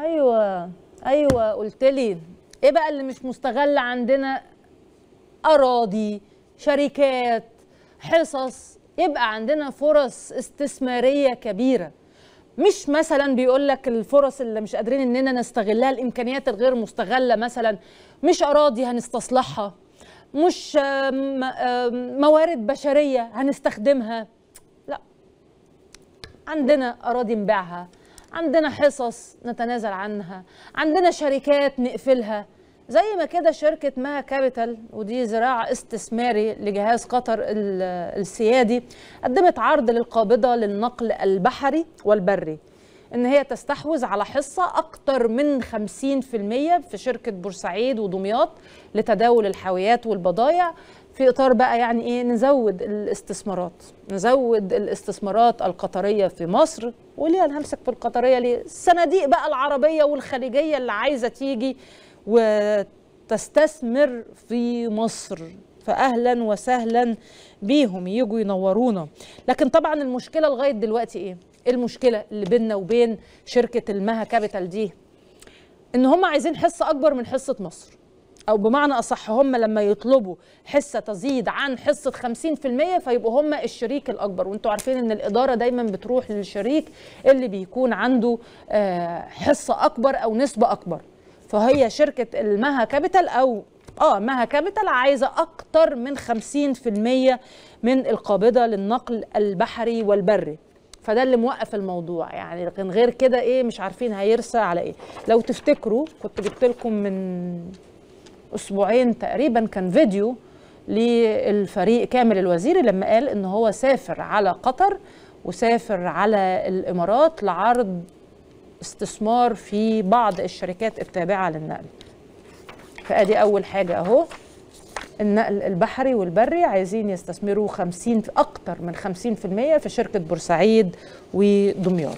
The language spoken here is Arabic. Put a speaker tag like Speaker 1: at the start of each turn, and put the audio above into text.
Speaker 1: ايوه ايوه قلت لي ايه بقى اللي مش مستغل عندنا اراضي شركات حصص يبقى عندنا فرص استثماريه كبيره مش مثلا بيقول لك الفرص اللي مش قادرين اننا نستغلها الامكانيات الغير مستغله مثلا مش اراضي هنستصلحها مش موارد بشريه هنستخدمها لا عندنا اراضي نبيعها عندنا حصص نتنازل عنها عندنا شركات نقفلها زي ما كده شركة مها كابيتال ودي زراعة استثماري لجهاز قطر السيادي قدمت عرض للقابضة للنقل البحري والبري ان هي تستحوذ على حصة اكتر من 50% في شركة بورسعيد ودمياط لتداول الحاويات والبضائع في اطار بقى يعني ايه نزود الاستثمارات نزود الاستثمارات القطريه في مصر وليه انا همسك في القطريه ليه الصناديق بقى العربيه والخليجيه اللي عايزه تيجي وتستثمر في مصر فاهلا وسهلا بيهم يجوا ينورونا لكن طبعا المشكله لغايه دلوقتي ايه المشكله اللي بيننا وبين شركه المها كابيتال دي ان هم عايزين حصه اكبر من حصه مصر او بمعنى اصح هم لما يطلبوا حصه تزيد عن حصه 50% فيبقوا هم الشريك الاكبر وانتم عارفين ان الاداره دايما بتروح للشريك اللي بيكون عنده آه، حصه اكبر او نسبه اكبر فهي شركه المها كابيتال او اه مها كابيتال عايزه اكتر من 50% من القابضه للنقل البحري والبري فده اللي موقف الموضوع يعني لكن غير كده ايه مش عارفين هيرسى على ايه لو تفتكروا كنت جبت لكم من اسبوعين تقريبا كان فيديو للفريق كامل الوزيري لما قال ان هو سافر على قطر وسافر على الامارات لعرض استثمار في بعض الشركات التابعه للنقل فادي اول حاجه اهو النقل البحري والبري عايزين يستثمروا 50 اكتر من 50% في شركه بورسعيد ودمياط